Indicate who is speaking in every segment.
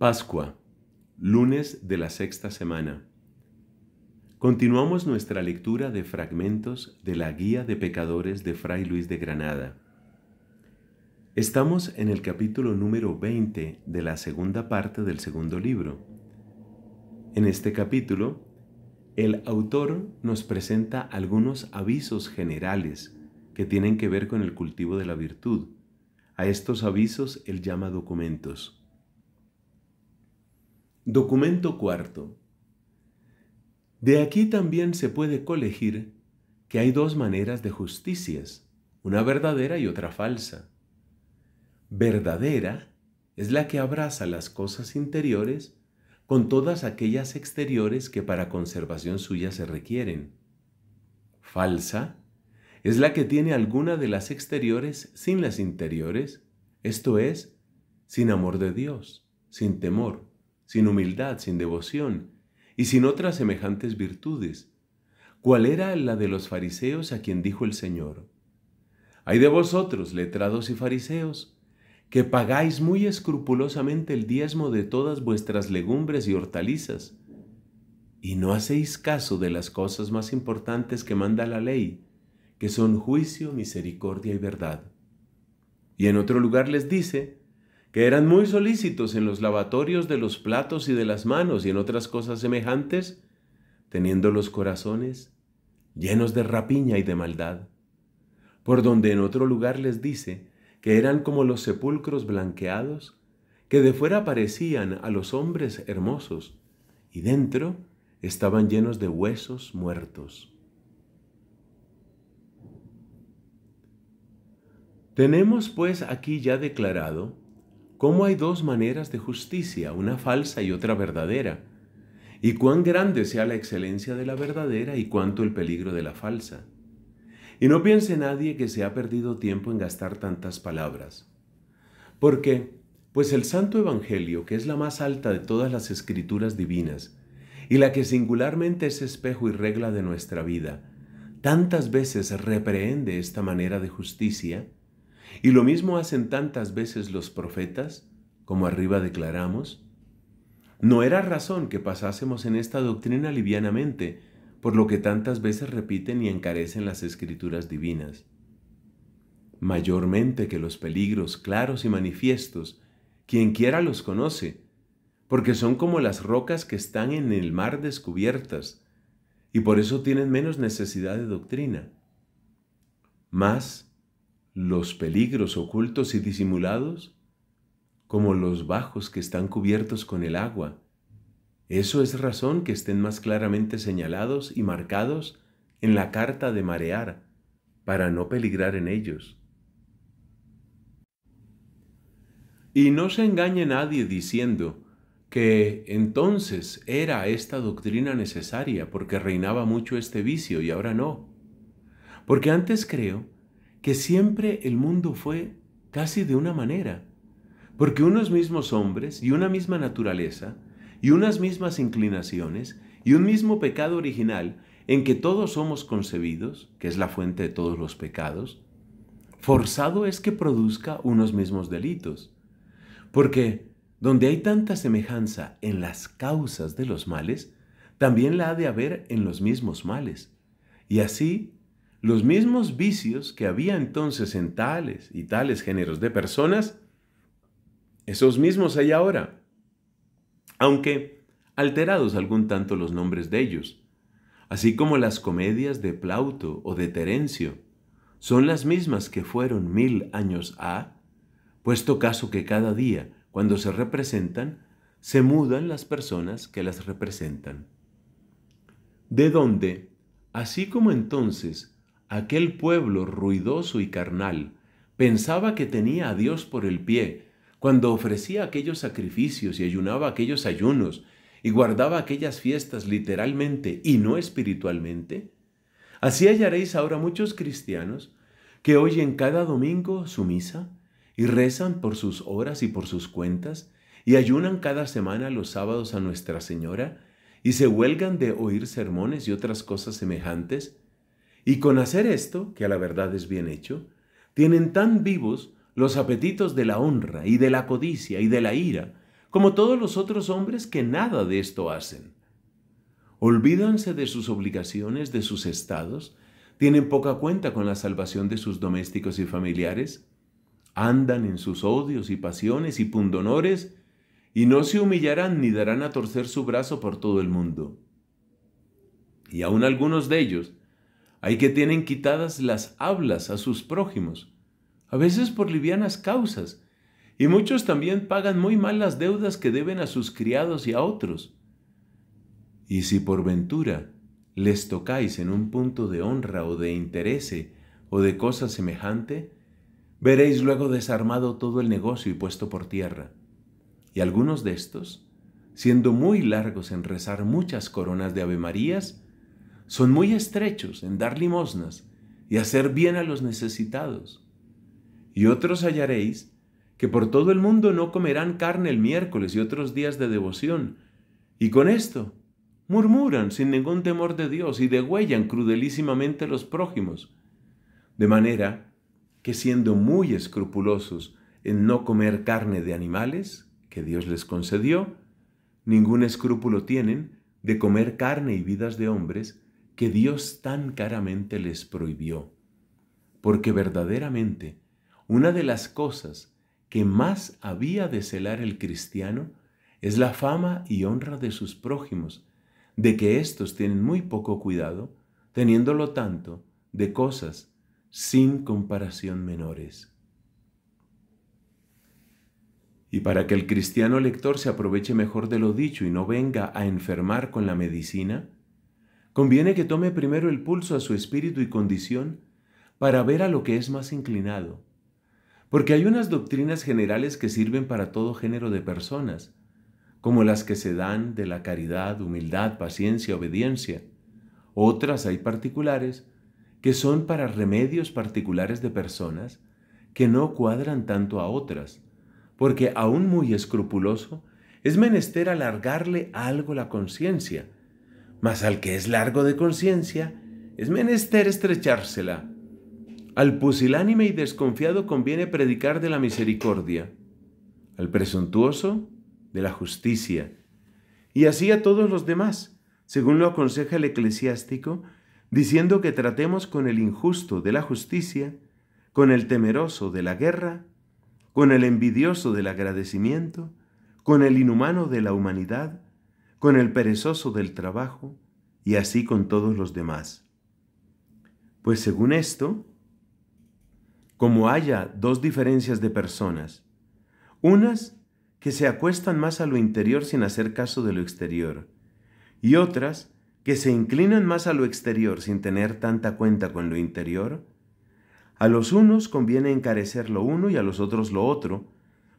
Speaker 1: Pascua, lunes de la sexta semana. Continuamos nuestra lectura de fragmentos de la Guía de Pecadores de Fray Luis de Granada. Estamos en el capítulo número 20 de la segunda parte del segundo libro. En este capítulo, el autor nos presenta algunos avisos generales que tienen que ver con el cultivo de la virtud. A estos avisos él llama documentos. Documento cuarto. De aquí también se puede colegir que hay dos maneras de justicias, una verdadera y otra falsa. Verdadera es la que abraza las cosas interiores con todas aquellas exteriores que para conservación suya se requieren. Falsa es la que tiene alguna de las exteriores sin las interiores, esto es, sin amor de Dios, sin temor, sin humildad, sin devoción y sin otras semejantes virtudes. ¿Cuál era la de los fariseos a quien dijo el Señor? Hay de vosotros, letrados y fariseos, que pagáis muy escrupulosamente el diezmo de todas vuestras legumbres y hortalizas, y no hacéis caso de las cosas más importantes que manda la ley, que son juicio, misericordia y verdad. Y en otro lugar les dice, que eran muy solícitos en los lavatorios de los platos y de las manos y en otras cosas semejantes, teniendo los corazones llenos de rapiña y de maldad, por donde en otro lugar les dice que eran como los sepulcros blanqueados, que de fuera parecían a los hombres hermosos, y dentro estaban llenos de huesos muertos. Tenemos pues aquí ya declarado cómo hay dos maneras de justicia, una falsa y otra verdadera, y cuán grande sea la excelencia de la verdadera y cuánto el peligro de la falsa. Y no piense nadie que se ha perdido tiempo en gastar tantas palabras. porque, Pues el Santo Evangelio, que es la más alta de todas las escrituras divinas, y la que singularmente es espejo y regla de nuestra vida, tantas veces reprehende esta manera de justicia, y lo mismo hacen tantas veces los profetas, como arriba declaramos. No era razón que pasásemos en esta doctrina livianamente, por lo que tantas veces repiten y encarecen las escrituras divinas. Mayormente que los peligros claros y manifiestos, quien quiera los conoce, porque son como las rocas que están en el mar descubiertas, y por eso tienen menos necesidad de doctrina. Más, los peligros ocultos y disimulados, como los bajos que están cubiertos con el agua. Eso es razón que estén más claramente señalados y marcados en la carta de marear, para no peligrar en ellos. Y no se engañe nadie diciendo que entonces era esta doctrina necesaria porque reinaba mucho este vicio y ahora no. Porque antes creo que siempre el mundo fue casi de una manera, porque unos mismos hombres y una misma naturaleza y unas mismas inclinaciones y un mismo pecado original en que todos somos concebidos, que es la fuente de todos los pecados, forzado es que produzca unos mismos delitos, porque donde hay tanta semejanza en las causas de los males, también la ha de haber en los mismos males. Y así los mismos vicios que había entonces en tales y tales géneros de personas, esos mismos hay ahora, aunque alterados algún tanto los nombres de ellos, así como las comedias de Plauto o de Terencio, son las mismas que fueron mil años a, puesto caso que cada día, cuando se representan, se mudan las personas que las representan. De donde, así como entonces Aquel pueblo ruidoso y carnal pensaba que tenía a Dios por el pie cuando ofrecía aquellos sacrificios y ayunaba aquellos ayunos y guardaba aquellas fiestas literalmente y no espiritualmente? Así hallaréis ahora muchos cristianos que oyen cada domingo su misa y rezan por sus horas y por sus cuentas y ayunan cada semana los sábados a Nuestra Señora y se huelgan de oír sermones y otras cosas semejantes y con hacer esto, que a la verdad es bien hecho, tienen tan vivos los apetitos de la honra y de la codicia y de la ira, como todos los otros hombres que nada de esto hacen. Olvídanse de sus obligaciones, de sus estados, tienen poca cuenta con la salvación de sus domésticos y familiares, andan en sus odios y pasiones y pundonores, y no se humillarán ni darán a torcer su brazo por todo el mundo. Y aun algunos de ellos, hay que tienen quitadas las hablas a sus prójimos, a veces por livianas causas, y muchos también pagan muy mal las deudas que deben a sus criados y a otros. Y si por ventura les tocáis en un punto de honra o de interés, o de cosa semejante, veréis luego desarmado todo el negocio y puesto por tierra. Y algunos de estos, siendo muy largos en rezar muchas coronas de Avemarías, son muy estrechos en dar limosnas y hacer bien a los necesitados. Y otros hallaréis que por todo el mundo no comerán carne el miércoles y otros días de devoción. Y con esto murmuran sin ningún temor de Dios y degüellan crudelísimamente los prójimos. De manera que siendo muy escrupulosos en no comer carne de animales, que Dios les concedió, ningún escrúpulo tienen de comer carne y vidas de hombres, que Dios tan caramente les prohibió, porque verdaderamente una de las cosas que más había de celar el cristiano es la fama y honra de sus prójimos, de que éstos tienen muy poco cuidado, teniéndolo tanto de cosas sin comparación menores. Y para que el cristiano lector se aproveche mejor de lo dicho y no venga a enfermar con la medicina, Conviene que tome primero el pulso a su espíritu y condición para ver a lo que es más inclinado. Porque hay unas doctrinas generales que sirven para todo género de personas, como las que se dan de la caridad, humildad, paciencia, obediencia. Otras hay particulares que son para remedios particulares de personas que no cuadran tanto a otras, porque aún muy escrupuloso es menester alargarle algo la conciencia mas al que es largo de conciencia, es menester estrechársela. Al pusilánime y desconfiado conviene predicar de la misericordia, al presuntuoso de la justicia, y así a todos los demás, según lo aconseja el eclesiástico, diciendo que tratemos con el injusto de la justicia, con el temeroso de la guerra, con el envidioso del agradecimiento, con el inhumano de la humanidad, con el perezoso del trabajo y así con todos los demás. Pues según esto, como haya dos diferencias de personas, unas que se acuestan más a lo interior sin hacer caso de lo exterior, y otras que se inclinan más a lo exterior sin tener tanta cuenta con lo interior, a los unos conviene encarecer lo uno y a los otros lo otro,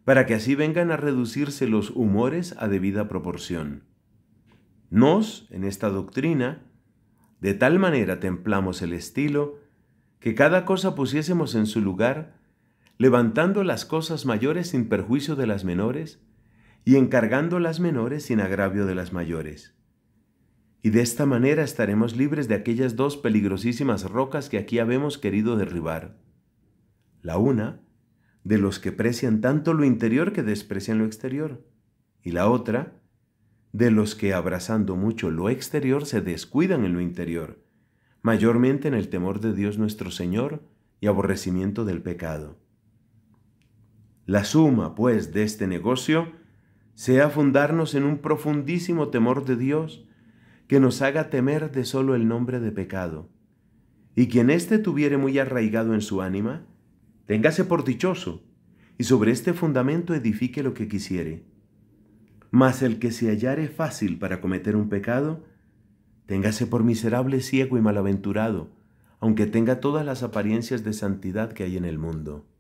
Speaker 1: para que así vengan a reducirse los humores a debida proporción. Nos, en esta doctrina, de tal manera templamos el estilo, que cada cosa pusiésemos en su lugar, levantando las cosas mayores sin perjuicio de las menores, y encargando las menores sin agravio de las mayores. Y de esta manera estaremos libres de aquellas dos peligrosísimas rocas que aquí habemos querido derribar. La una, de los que precian tanto lo interior que desprecian lo exterior, y la otra, de los que abrazando mucho lo exterior se descuidan en lo interior, mayormente en el temor de Dios nuestro Señor y aborrecimiento del pecado. La suma, pues, de este negocio sea fundarnos en un profundísimo temor de Dios que nos haga temer de solo el nombre de pecado. Y quien éste tuviere muy arraigado en su ánima, téngase por dichoso, y sobre este fundamento edifique lo que quisiere mas el que se hallare fácil para cometer un pecado, téngase por miserable, ciego y malaventurado, aunque tenga todas las apariencias de santidad que hay en el mundo.